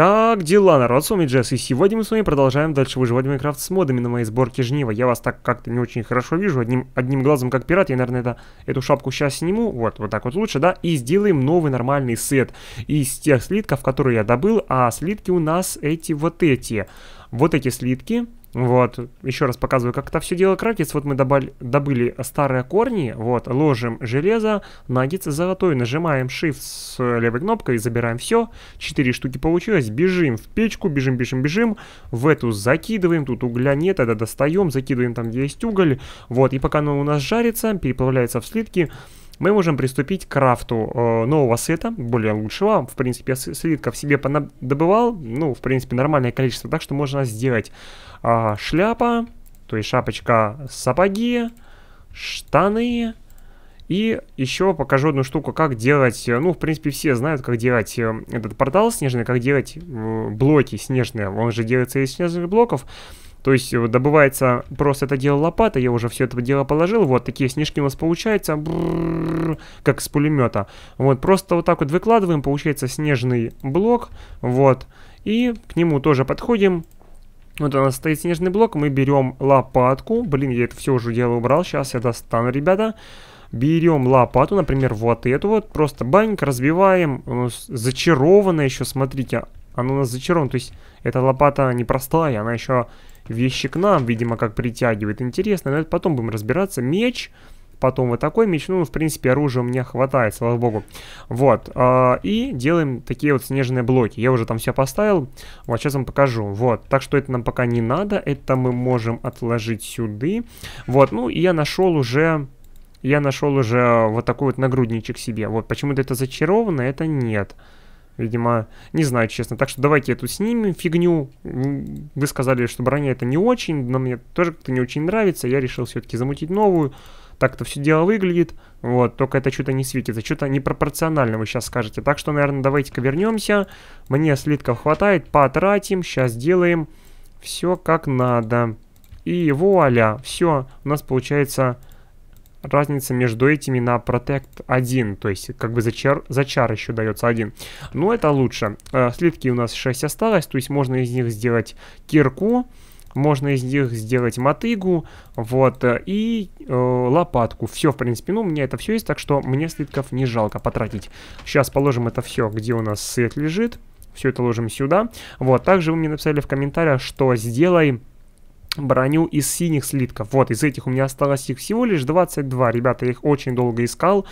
Как дела, народ? С вами Джесс, и сегодня мы с вами продолжаем дальше выживать в Майнкрафт с модами на моей сборке жнива. Я вас так как-то не очень хорошо вижу, одним, одним глазом как пират. Я, наверное, это, эту шапку сейчас сниму, вот, вот так вот лучше, да, и сделаем новый нормальный сет из тех слитков, которые я добыл, а слитки у нас эти вот эти. Вот эти слитки, вот, еще раз показываю, как это все дело кратится. Вот мы добавили, добыли старые корни, вот, ложим железо, наггетс золотой, нажимаем Shift с левой кнопкой, забираем все. Четыре штуки получилось, бежим в печку, бежим, бежим, бежим, в эту закидываем, тут угля нет, это достаем, закидываем там, где есть уголь, вот, и пока оно у нас жарится, переплавляется в слитки, мы можем приступить к крафту э, нового сета, более лучшего. В принципе, я слитков себе добывал, ну, в принципе, нормальное количество, так что можно сделать э, шляпа, то есть шапочка, сапоги, штаны... И еще покажу одну штуку, как делать, э, ну, в принципе, все знают, как делать э, этот портал снежный, как делать блоки снежные. Он же делается из снежных блоков. То есть э, добывается просто это дело лопата, я уже все это дело положил, вот такие снежки у нас получаются, брррр, как с пулемета. Вот, просто вот так вот выкладываем, получается снежный блок, вот, и к нему тоже подходим. Вот у нас стоит снежный блок, мы берем лопатку, блин, я это все уже дело убрал, сейчас я достану, ребята. Берем лопату, например, вот эту вот, просто баньк разбиваем, у нас зачаровано еще, смотрите, она у нас зачарована, то есть эта лопата не простая, она еще вещи к нам, видимо, как притягивает. Интересно, но это потом будем разбираться. Меч потом вот такой меч. Ну, в принципе, оружия у меня хватает, слава богу. Вот. Э, и делаем такие вот снежные блоки. Я уже там все поставил. Вот, сейчас вам покажу. Вот. Так что это нам пока не надо. Это мы можем отложить сюда. Вот. Ну, и я нашел уже... Я нашел уже вот такой вот нагрудничек себе. Вот. Почему-то это зачаровано, это нет. Нет. Видимо, не знаю, честно. Так что давайте эту снимем фигню. Вы сказали, что броня это не очень, но мне тоже как-то не очень нравится. Я решил все-таки замутить новую. Так-то все дело выглядит. Вот, только это что-то не светится. Что-то непропорционально вы сейчас скажете. Так что, наверное, давайте-ка вернемся. Мне слитков хватает. Потратим. Сейчас делаем все как надо. И вуаля. Все. У нас получается разница между этими на Protect 1, то есть как бы за чар, за чар еще дается один, Но это лучше. Э, слитки у нас 6 осталось, то есть можно из них сделать кирку, можно из них сделать мотыгу, вот, э, и э, лопатку. Все, в принципе, ну, у меня это все есть, так что мне слитков не жалко потратить. Сейчас положим это все, где у нас свет лежит. Все это ложим сюда. Вот, также вы мне написали в комментариях, что сделаем броню из синих слитков. Вот, из этих у меня осталось их всего лишь 22. Ребята, я их очень долго искал.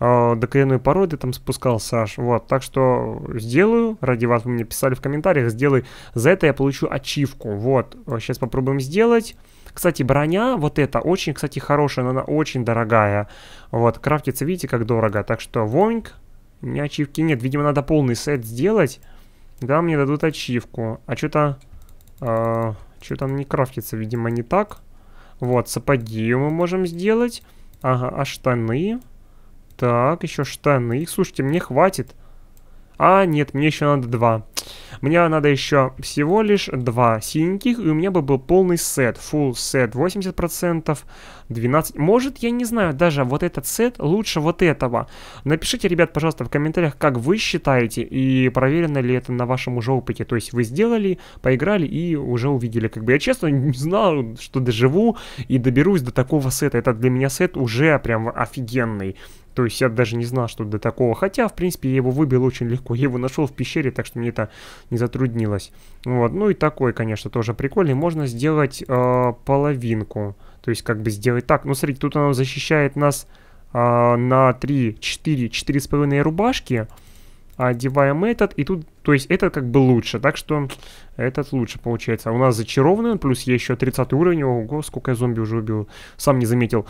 Э, до коренной породы там спускал Саш. Вот, так что сделаю. Ради вас вы мне писали в комментариях. Сделай. За это я получу ачивку. Вот, сейчас э, попробуем сделать. Кстати, броня вот эта очень, кстати, хорошая, но она очень дорогая. Вот, крафтится, видите, как дорого. Так что, воньк, у меня ачивки нет. Видимо, надо полный сет сделать. Да, мне дадут ачивку. А что-то... Э, а, что-то она не крафтится, видимо, не так. Вот, сапоги мы можем сделать. Ага, а штаны? Так, еще штаны. слушайте, мне хватит. А, нет, мне еще надо два. Мне надо еще всего лишь два синеньких, и у меня бы был полный сет, full сет 80%, 12. Может, я не знаю, даже вот этот сет лучше вот этого. Напишите, ребят, пожалуйста, в комментариях, как вы считаете и проверено ли это на вашем уже опыте. То есть вы сделали, поиграли и уже увидели. Как бы я честно не знал, что доживу и доберусь до такого сета. Это для меня сет уже прям офигенный. То есть я даже не знал, что до такого. Хотя, в принципе, я его выбил очень легко. Я его нашел в пещере, так что мне это не затруднилось. Вот. Ну и такой, конечно, тоже прикольный. Можно сделать э, половинку. То есть как бы сделать так. Ну, смотрите, тут она защищает нас а, на 3, 4, 4,5 рубашки. Одеваем этот, и тут, то есть этот как бы лучше, так что этот лучше получается. у нас зачарованный, плюс я еще 30 уровень, ого, сколько я зомби уже убил, сам не заметил.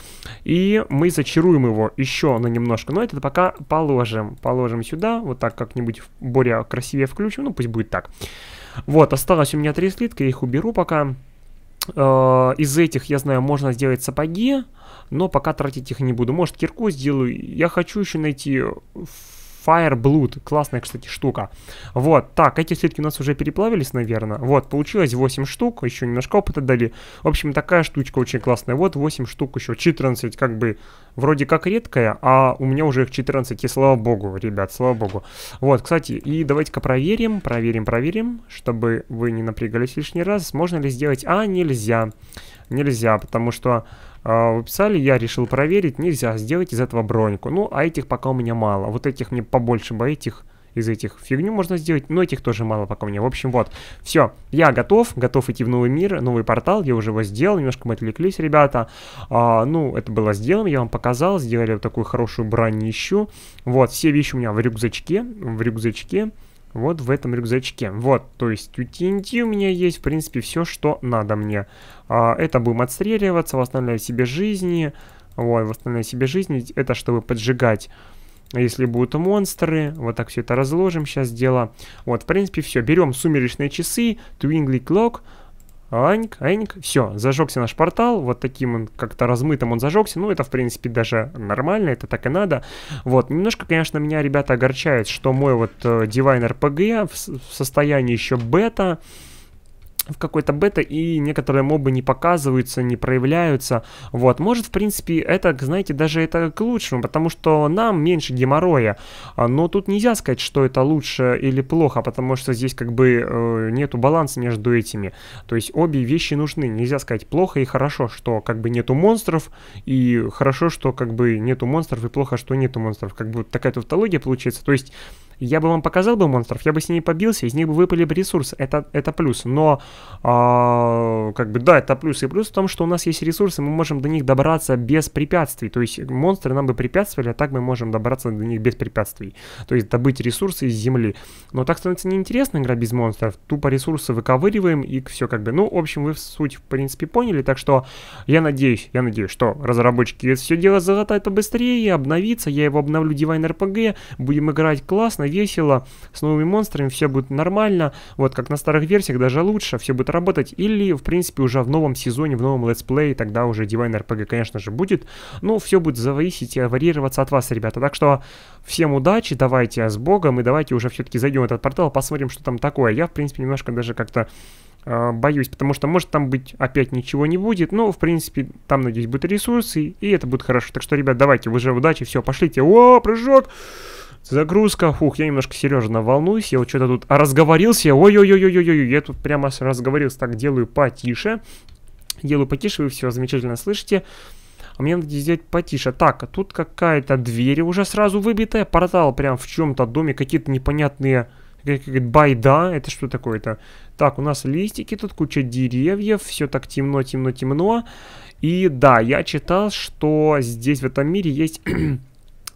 И мы зачаруем его еще на немножко, но этот пока положим, положим сюда, вот так как-нибудь более красивее включим, ну пусть будет так. Вот, осталось у меня три слитка, я их уберу пока. Э, из этих, я знаю, можно сделать сапоги, но пока тратить их не буду. Может, кирку сделаю. Я хочу еще найти Fire Blood. Классная, кстати, штука. Вот, так, эти слитки у нас уже переплавились, наверное. Вот, получилось 8 штук, еще немножко опыта дали. В общем, такая штучка очень классная. Вот, 8 штук еще, 14, как бы, вроде как редкая, а у меня уже их 14, и слава богу, ребят, слава богу. Вот, кстати, и давайте-ка проверим, проверим, проверим, чтобы вы не напрягались лишний раз. Можно ли сделать? А, нельзя. Нельзя, потому что э, вы писали, я решил проверить, нельзя сделать из этого броньку. Ну, а этих пока у меня мало. Вот этих мне побольше бы, а этих из этих фигню можно сделать, но этих тоже мало пока мне. В общем, вот, все, я готов, готов идти в новый мир, новый портал, я уже его сделал, немножко мы отвлеклись, ребята. А, ну, это было сделано, я вам показал, сделали вот такую хорошую бронищу. Вот, все вещи у меня в рюкзачке, в рюкзачке вот в этом рюкзачке. Вот, то есть у TNT у меня есть, в принципе, все, что надо мне. А, это будем отстреливаться, восстанавливать себе жизни. Ой, восстанавливать себе жизни, это чтобы поджигать если будут монстры, вот так все это разложим сейчас дело. Вот, в принципе, все. Берем сумеречные часы, Twingly Clock, Аньк, аньк, все, зажегся наш портал, вот таким он как-то размытым он зажегся, ну это в принципе даже нормально, это так и надо. Вот, немножко, конечно, меня, ребята, огорчает, что мой вот э, Divine RPG в, в состоянии еще бета, в какой-то бета и некоторые мобы не показываются, не проявляются. Вот, может, в принципе, это, знаете, даже это к лучшему, потому что нам меньше геморроя. А, но тут нельзя сказать, что это лучше или плохо, потому что здесь как бы э, нету баланса между этими. То есть обе вещи нужны. Нельзя сказать плохо и хорошо, что как бы нету монстров, и хорошо, что как бы нету монстров, и плохо, что нету монстров. Как бы такая тавтология получается. То есть я бы вам показал бы монстров, я бы с ними побился, из них бы выпали бы ресурсы, это, это плюс. Но, э, как бы, да, это плюс. И плюс в том, что у нас есть ресурсы, мы можем до них добраться без препятствий. То есть монстры нам бы препятствовали, а так мы можем добраться до них без препятствий. То есть добыть ресурсы из земли. Но так становится неинтересно игра без монстров. Тупо ресурсы выковыриваем и все как бы. Ну, в общем, вы суть, в принципе, поняли. Так что я надеюсь, я надеюсь, что разработчики все дело залатают побыстрее, обновиться. Я его обновлю Divine RPG, будем играть классно классно, весело, с новыми монстрами все будет нормально, вот как на старых версиях даже лучше, все будет работать, или в принципе уже в новом сезоне, в новом летсплее, тогда уже Divine RPG конечно же будет, но все будет зависеть и варьироваться от вас, ребята, так что всем удачи, давайте с богом и давайте уже все-таки зайдем в этот портал, посмотрим, что там такое, я в принципе немножко даже как-то э, боюсь, потому что может там быть опять ничего не будет, но в принципе там, надеюсь, будут ресурсы, и это будет хорошо. Так что, ребят, давайте, уже удачи, все, пошлите. О, прыжок! Загрузка, фух, я немножко серьезно волнуюсь, я вот что-то тут разговорился, ой-ой-ой-ой-ой, я тут прямо разговорился, так делаю потише, делаю потише, вы все замечательно слышите, а мне надо сделать потише. Так, а тут какая-то дверь уже сразу выбитая, портал прям в чем-то доме, какие-то непонятные какая-то байда, это что такое-то? Так, у нас листики, тут куча деревьев, все так темно, темно, темно. И да, я читал, что здесь в этом мире есть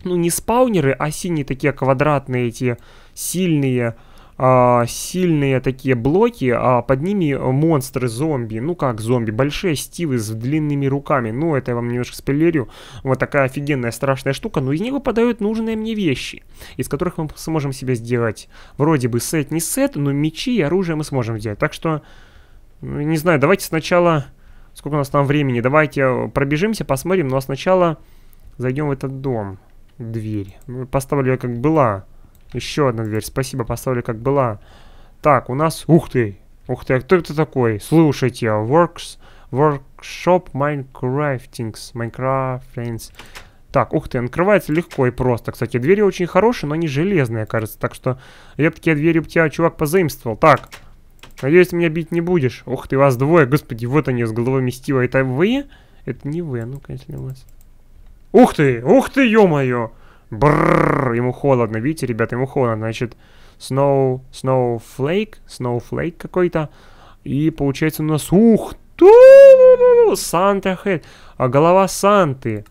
ну не спаунеры, а синие такие квадратные эти сильные, а, сильные такие блоки, а под ними монстры, зомби, ну как зомби, большие стивы с длинными руками, ну это я вам немножко спойлерю, вот такая офигенная страшная штука, но из них выпадают нужные мне вещи, из которых мы сможем себе сделать вроде бы сет не сет, но мечи и оружие мы сможем взять, так что, ну, не знаю, давайте сначала, сколько у нас там времени, давайте э, пробежимся, посмотрим, но ну, а сначала зайдем в этот дом дверь. Ну, поставлю я как была. Еще одна дверь. Спасибо, поставлю как была. Так, у нас... Ух ты! Ух ты, а кто это такой? Слушайте, Works... Workshop Minecraftings. Minecraftings. Так, ух ты, открывается легко и просто. Кстати, двери очень хорошие, но они железные, кажется. Так что я такие двери у тебя, чувак, позаимствовал. Так, надеюсь, ты меня бить не будешь. Ух ты, вас двое, господи, вот они с головой мистива. Это вы? Это не вы, а ну, конечно, у вас. Ух ты, ух ты, ё-моё! Бррр, ему холодно, видите, ребята, ему холодно. Значит, Snow, Snowflake, Snowflake какой-то. И получается у нас, ух, ту, Санта Хед, а голова Санты,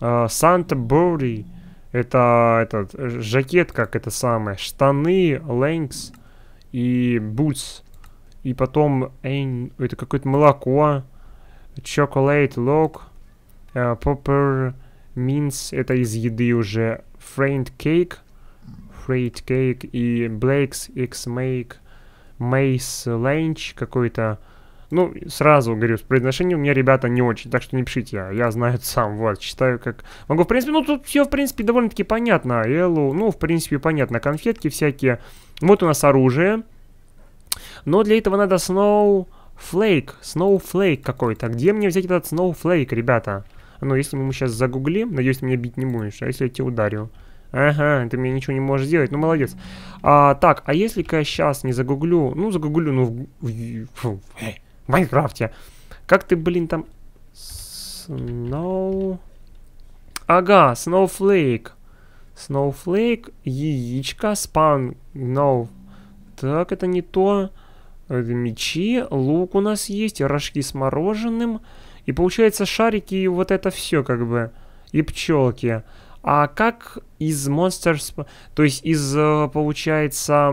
а, Санта Бори. Это этот жакет, как это самое, штаны, лэнкс и бутс. И потом, эй, это какое-то молоко, чоколад, лок, а, поппер, Mince — это из еды уже. Framed Cake, Freight Cake и Blake's X-Make, Mace Lange какой-то. Ну, сразу говорю, с произношением у меня ребята не очень, так что не пишите, я, я знаю сам, вот, читаю как... Могу, в принципе, ну тут все, в принципе, довольно-таки понятно, Эллу, ну, в принципе, понятно, конфетки всякие. Вот у нас оружие, но для этого надо Snow... Флейк, Snowflake какой-то. Где мне взять этот Snowflake, ребята? Ребята. Ну, если мы сейчас загуглим, надеюсь, ты меня бить не будешь, а если я тебя ударю? Ага, ты мне ничего не можешь сделать, ну молодец. А, так, а если-ка я сейчас не загуглю, ну загуглю, ну в, в, в, э, в Майнкрафте. Как ты, блин, там... Snow... Ага, Snowflake. Snowflake, яичко, спан, no. Так, это не то. Э, мечи, лук у нас есть, рожки с мороженым. И получается шарики и вот это все как бы. И пчелки. А как из Monster То есть из, э, получается,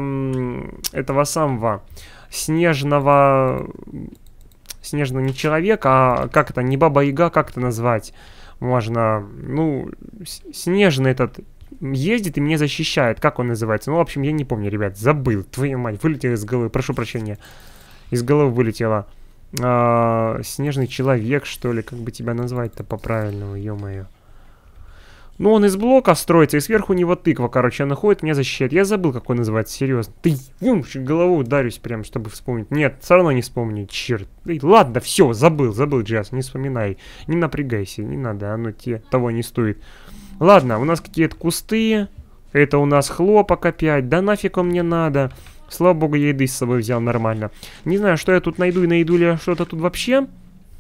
этого самого снежного... Снежного не человека, а как это, не баба-яга, как это назвать? Можно, ну, снежный этот ездит и меня защищает. Как он называется? Ну, в общем, я не помню, ребят, забыл. Твою мать, вылетел из головы, прошу прощения. Из головы вылетело а, снежный человек, что ли, как бы тебя назвать-то по-правильному, ё-моё. Ну, он из блока строится, и сверху у него тыква, короче, она ходит, меня защищает. Я забыл, как он называется, серьезно. Ты, юмш, голову ударюсь прям, чтобы вспомнить. Нет, все равно не вспомню, черт. Эй, ладно, все, забыл, забыл, Джаз, не вспоминай. Не напрягайся, не надо, оно тебе того не стоит. Ладно, у нас какие-то кусты, это у нас хлопок опять, да нафиг он мне надо. Слава богу, я еды с собой взял нормально. Не знаю, что я тут найду и найду ли что-то тут вообще.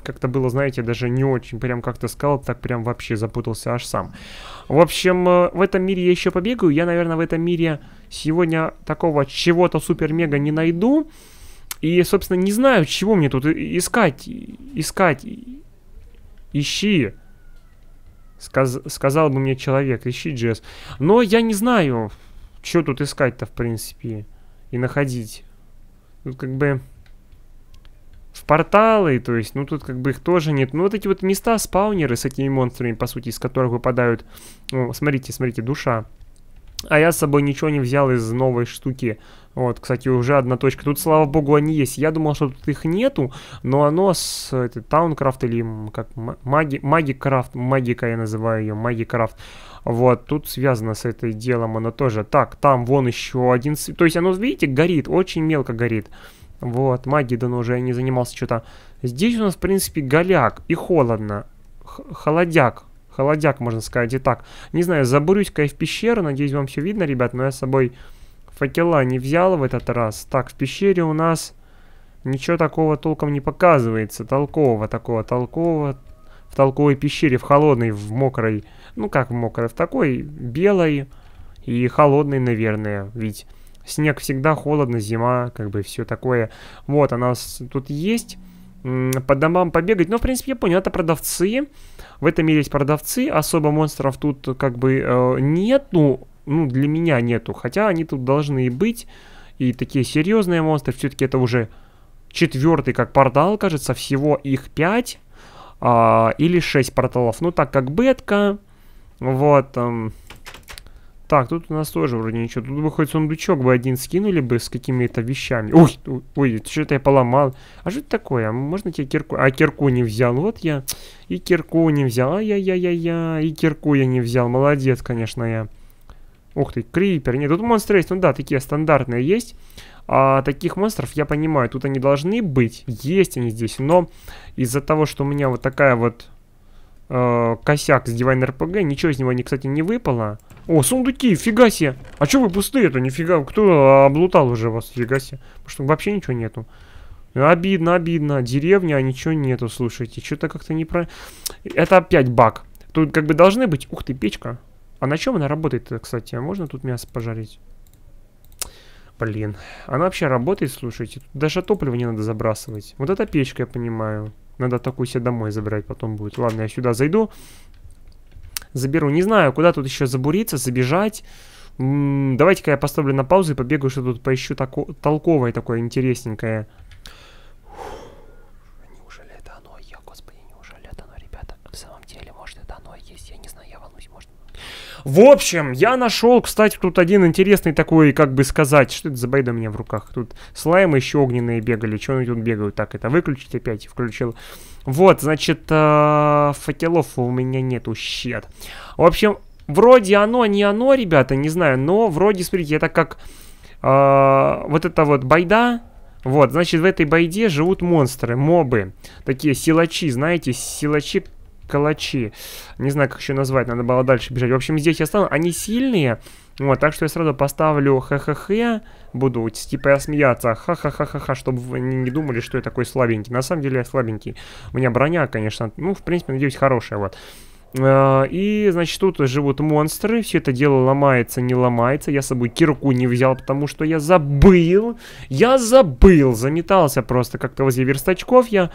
Как-то было, знаете, даже не очень прям как-то сказал, так прям вообще запутался аж сам. В общем, э, в этом мире я еще побегаю. Я, наверное, в этом мире сегодня такого чего-то супер-мега не найду. И, собственно, не знаю, чего мне тут искать. Искать. Ищи. Сказ сказал бы мне человек, ищи Джесс. Но я не знаю, что тут искать-то, в принципе и находить. Тут как бы в порталы, то есть, ну тут как бы их тоже нет. Ну вот эти вот места, спаунеры с этими монстрами, по сути, из которых выпадают... Ну, смотрите, смотрите, душа. А я с собой ничего не взял из новой штуки. Вот, кстати, уже одна точка. Тут, слава богу, они есть. Я думал, что тут их нету, но оно с это, Таункрафт или как маги, Магикрафт, Магика я называю ее, Магикрафт. Вот, тут связано с этой делом оно тоже. Так, там вон еще один... То есть оно, видите, горит, очень мелко горит. Вот, маги, Магидан уже не занимался что-то. Здесь у нас, в принципе, голяк и холодно. Х холодяк холодяк, можно сказать, и так. Не знаю, забурюсь-ка я в пещеру, надеюсь, вам все видно, ребят, но я с собой факела не взял в этот раз. Так, в пещере у нас ничего такого толком не показывается, толкового такого, толкового, в толковой пещере, в холодной, в мокрой, ну как в мокрой, в такой белой и холодной, наверное, ведь снег всегда холодно, зима, как бы все такое. Вот, у нас тут есть по домам побегать. Но, в принципе, я понял, это продавцы. В этом мире есть продавцы. Особо монстров тут как бы э, нету. Ну, ну, для меня нету. Хотя они тут должны и быть. И такие серьезные монстры. Все-таки это уже четвертый, как портал, кажется. Всего их пять. Э, или шесть порталов. Ну, так как бетка. Вот. Э, так, тут у нас тоже вроде ничего. Тут бы хоть сундучок бы один скинули бы с какими-то вещами. Ой, ой, что-то я поломал. А что это такое? А можно тебе кирку? А кирку не взял. Вот я и кирку не взял. Ай-яй-яй-яй-яй. И кирку я не взял. Молодец, конечно, я. Ух ты, крипер. Нет, тут монстры есть. Ну да, такие стандартные есть. А таких монстров, я понимаю, тут они должны быть. Есть они здесь, но из-за того, что у меня вот такая вот э, косяк с Divine RPG, ничего из него, не, кстати, не выпало. О, сундуки, фига себе. А что вы пустые-то, нифига? Кто облутал уже вас, фига себе? Потому что вообще ничего нету. Обидно, обидно. Деревня, а ничего нету, слушайте. Что-то как-то не про... Это опять баг. Тут как бы должны быть... Ух ты, печка. А на чем она работает, кстати? А можно тут мясо пожарить? Блин. Она вообще работает, слушайте. Тут даже топливо не надо забрасывать. Вот эта печка, я понимаю. Надо такую себе домой забрать, потом будет. Ладно, я сюда зайду заберу. Не знаю, куда тут еще забуриться, забежать. Давайте-ка я поставлю на паузу и побегаю, что тут поищу тако толковое такое интересненькое. В общем, я нашел, кстати, тут один интересный такой, как бы сказать, что это за байда у меня в руках. Тут слаймы еще огненные бегали, что они тут бегают. Так, это выключить опять, включил. Вот, значит, э, факелов у меня нету, щет. В общем, вроде оно, не оно, ребята, не знаю, но вроде, смотрите, это как э, вот это вот байда, вот, значит, в этой байде живут монстры, мобы. Такие силачи, знаете, силачи калачи. Не знаю, как еще назвать, надо было дальше бежать. В общем, здесь я стану. Они сильные, вот, так что я сразу поставлю ха-ха-ха, буду типа я смеяться, ха-ха-ха-ха-ха, чтобы вы не думали, что я такой слабенький. На самом деле я слабенький. У меня броня, конечно, ну, в принципе, надеюсь, хорошая, вот. Э, и, значит, тут живут монстры. Все это дело ломается, не ломается. Я с собой кирку не взял, потому что я забыл. Я забыл. Заметался просто как-то возле верстачков я.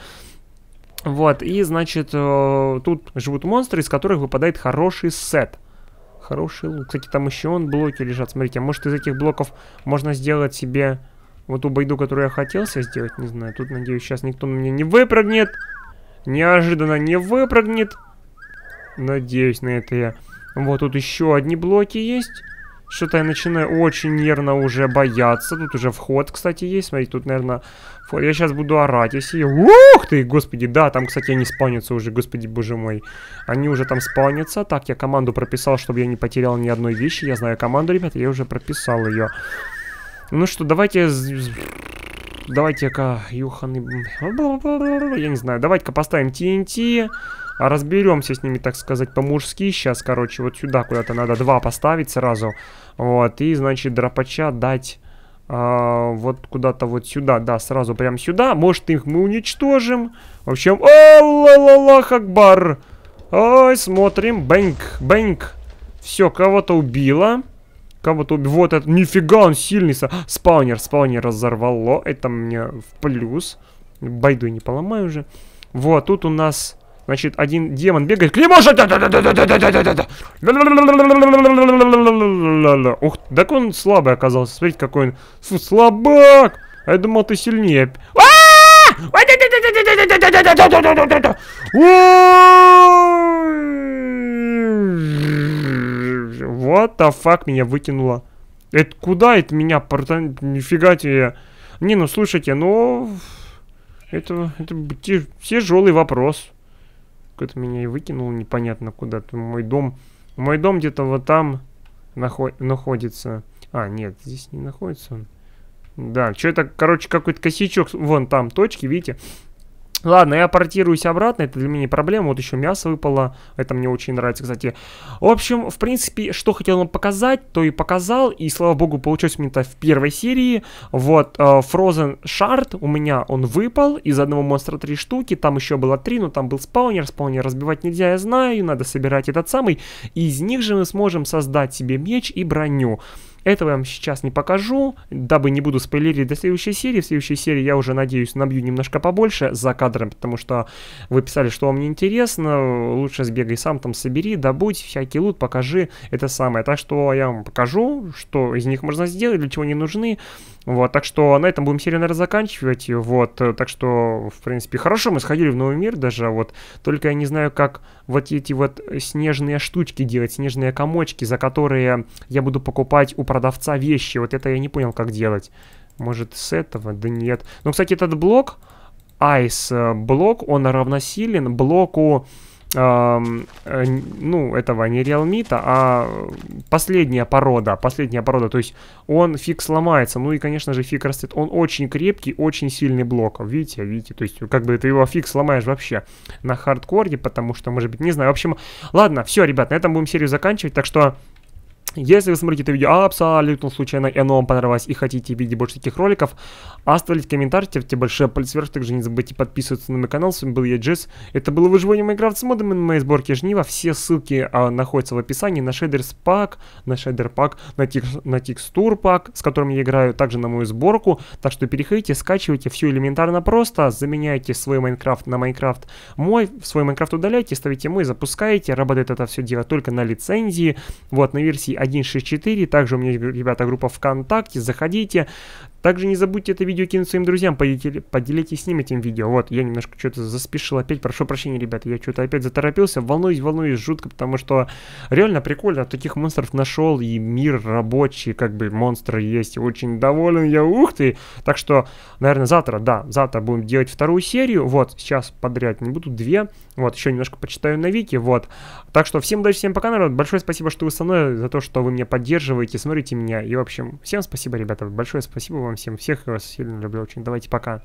Вот, и, значит, э, тут живут монстры, из которых выпадает хороший сет. Хороший лук. Кстати, там еще он блоки лежат. Смотрите, а может из этих блоков можно сделать себе вот ту байду, которую я хотел себе сделать, не знаю. Тут, надеюсь, сейчас никто на меня не выпрыгнет. Неожиданно не выпрыгнет. Надеюсь на это я. Вот тут еще одни блоки есть. Что-то я начинаю очень нервно уже бояться. Тут уже вход, кстати, есть. Смотрите, тут, наверное... Я сейчас буду орать, если... Ух ты, господи, да, там, кстати, они спавнятся уже, господи, боже мой. Они уже там спавнятся. Так, я команду прописал, чтобы я не потерял ни одной вещи. Я знаю команду, ребята, я уже прописал ее. Ну что, давайте... Давайте-ка, Юхан... Я не знаю, давайте-ка поставим ТНТ... А разберемся с ними, так сказать, по-мужски. Сейчас, короче, вот сюда куда-то надо два поставить сразу. Вот, и, значит, дропача дать... А, вот куда-то вот сюда, да, сразу прям сюда. Может, их мы уничтожим. В общем, ла ла ла хакбар Ой, смотрим. Бэнк, бэнк. Все, кого-то убило. Кого-то убило. Вот это, нифига, он сильный. Со... Спаунер, спаунер разорвало. Это мне в плюс. Байду не поломаю уже. Вот, тут у нас Значит, один демон бегает. К нему же! Ух, так он слабый оказался. Смотрите, какой он. Фу, слабак! А я думал, ты сильнее. Вот а! the fuck меня выкинуло. Это куда это меня? Нифига тебе. Не, ну слушайте, ну... Это, это тяжелый вопрос. Кто-то меня и выкинул непонятно куда-то. Мой дом... Мой дом где-то вот там нахо находится. А, нет, здесь не находится он. Да, что это, короче, какой-то косячок. Вон там точки, видите? Ну ладно, я портируюсь обратно, это для меня не проблема. Вот еще мясо выпало, это мне очень нравится, кстати. В общем, в принципе, что хотел вам показать, то и показал. И, слава богу, получилось мне это в первой серии. Вот, э, Frozen Shard у меня он выпал. Из одного монстра три штуки, там еще было три, но там был спаунер. Спаунер разбивать нельзя, я знаю, надо собирать этот самый. И из них же мы сможем создать себе меч и броню. Этого я вам сейчас не покажу, дабы не буду спойлерить до следующей серии. В следующей серии я уже, надеюсь, набью немножко побольше за кадром, потому что вы писали, что вам не интересно. Лучше сбегай сам там собери, добудь всякий лут, покажи это самое. Так что я вам покажу, что из них можно сделать, для чего они нужны. Вот, так что на этом будем серию, наверное, заканчивать. Вот, так что, в принципе, хорошо, мы сходили в новый мир даже, вот. Только я не знаю, как вот эти вот снежные штучки делать, снежные комочки, за которые я буду покупать у продавца вещи. Вот это я не понял, как делать. Может, с этого? Да нет. Ну, кстати, этот блок, ice э, блок, он равносилен блоку, э, э, ну, этого не реалмита, а э, последняя порода, последняя порода. То есть он фиг сломается, ну и, конечно же, фиг растет. Он очень крепкий, очень сильный блок. Видите, видите, то есть как бы ты его фиг сломаешь вообще на хардкорде, потому что, может быть, не знаю. В общем, ладно, все, ребят, на этом будем серию заканчивать, так что... Если вы смотрите это видео абсолютно случайно, и оно вам понравилось, и хотите видеть больше таких роликов, оставляйте комментарий, ставьте большой палец вверх, также не забудьте подписываться на мой канал, с вами был я, Джесс. Это было выживание Майнкрафт с модами на моей сборке жнива, все ссылки а, находятся в описании, на шейдерс пак, на шейдер пак, на, текст, на текстур пак, с которым я играю, также на мою сборку, так что переходите, скачивайте, все элементарно просто, заменяйте свой Майнкрафт на Майнкрафт мой, свой Майнкрафт удаляйте, ставите мой, запускаете, работает это все дело только на лицензии, вот, на версии 164. Также у меня, ребята, группа ВКонтакте. Заходите. Также не забудьте это видео кинуть своим друзьям, поделитесь с ним этим видео. Вот, я немножко что-то заспешил опять, прошу прощения, ребята, я что-то опять заторопился, волнуюсь, волнуюсь жутко, потому что реально прикольно, таких монстров нашел, и мир рабочий, как бы монстры есть, очень доволен я, ух ты! Так что, наверное, завтра, да, завтра будем делать вторую серию, вот, сейчас подряд не буду, две, вот, еще немножко почитаю на Вики, вот. Так что всем удачи, всем пока, народ. Большое спасибо, что вы со мной, за то, что вы меня поддерживаете, смотрите меня. И, в общем, всем спасибо, ребята. Большое спасибо вам всем. Всех я вас сильно люблю очень. Давайте пока.